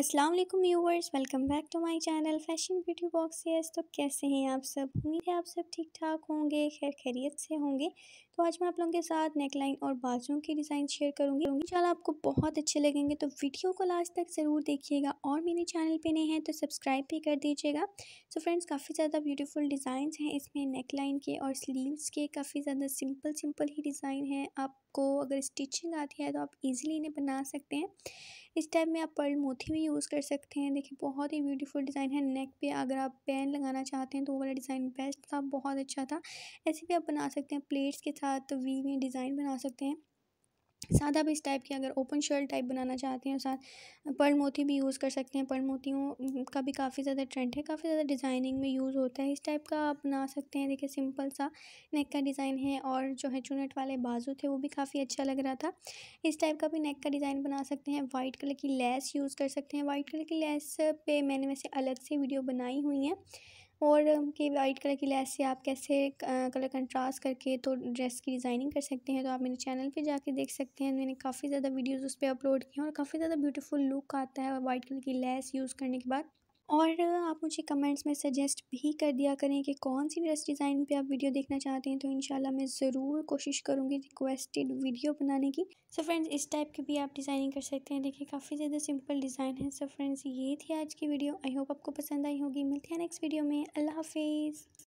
अस्सलाम वालेकुम viewers welcome back to my channel fashion beauty box yes तो कैसे हैं आप सब उम्मीद है आप सब ठीक ठाक होंगे खैर खैरियत से होंगे तो आज मैं आप लोगों के साथ नेकलाइन और बाजू के डिज़ाइन शेयर करूँगी इंशाल्लाह आपको बहुत अच्छे लगेंगे तो वीडियो को लास्ट तक ज़रूर देखिएगा और मेरे चैनल पे नए हैं तो सब्सक्राइब भी कर दीजिएगा सो तो फ्रेंड्स काफ़ी ज़्यादा ब्यूटीफुल डिज़ाइन हैं इसमें नेकलाइन के और स्लीव्स के काफ़ी ज़्यादा सिंपल सिंपल ही डिज़ाइन है आपको अगर स्टिचिंग आती है तो आप ईज़िली इन्हें बना सकते हैं इस टाइप में आप पर्ल मोती भी यूज़ कर सकते हैं देखिए बहुत ही ब्यूटीफुल डिज़ाइन है नेक पे अगर आप पेन लगाना चाहते हैं तो वो वाला डिज़ाइन बेस्ट था बहुत अच्छा था ऐसे भी आप बना सकते हैं प्लेट्स के साथ वी में डिज़ाइन बना सकते हैं साथ आप इस टाइप की अगर ओपन शर्ट टाइप बनाना चाहते हैं साथ पर्ल मोती भी यूज़ कर सकते हैं पर्ल मोतियों का भी काफ़ी ज़्यादा ट्रेंड है काफ़ी ज़्यादा डिज़ाइनिंग में यूज़ होता है इस टाइप का आप बना सकते हैं देखिए सिंपल सा नेक का डिज़ाइन है और जो है चुनट वाले बाजू थे वो भी काफ़ी अच्छा लग रहा था इस टाइप का भी नेक का डिज़ाइन बना सकते हैं वाइट कलर की लेस यूज़ कर सकते हैं वाइट कलर की लेस पर मैंने वैसे अलग से वीडियो बनाई हुई हैं और उनकी वाइट कलर की लेस से आप कैसे कलर कंट्रास्ट करके तो ड्रेस की डिज़ाइनिंग कर सकते हैं तो आप मेरे चैनल पे जाके देख सकते हैं मैंने काफ़ी ज़्यादा वीडियोस उस पर अपलोड किए हैं और काफ़ी ज़्यादा ब्यूटीफुल लुक आता है और वाइट कलर की लेस यूज़ करने के बाद और आप मुझे कमेंट्स में सजेस्ट भी कर दिया करें कि कौन सी ड्रेस डिज़ाइन पे आप वीडियो देखना चाहते हैं तो इन मैं ज़रूर कोशिश करूँगी रिक्वेस्टेड वीडियो बनाने की सो so फ्रेंड्स इस टाइप की भी आप डिज़ाइनिंग कर सकते हैं देखिए काफ़ी ज़्यादा सिंपल डिज़ाइन है सो so फ्रेंड्स ये थी आज की वीडियो आई होप आपको पसंद आई होगी मिलती है नेक्स्ट वीडियो में अल्लाह हाफिज़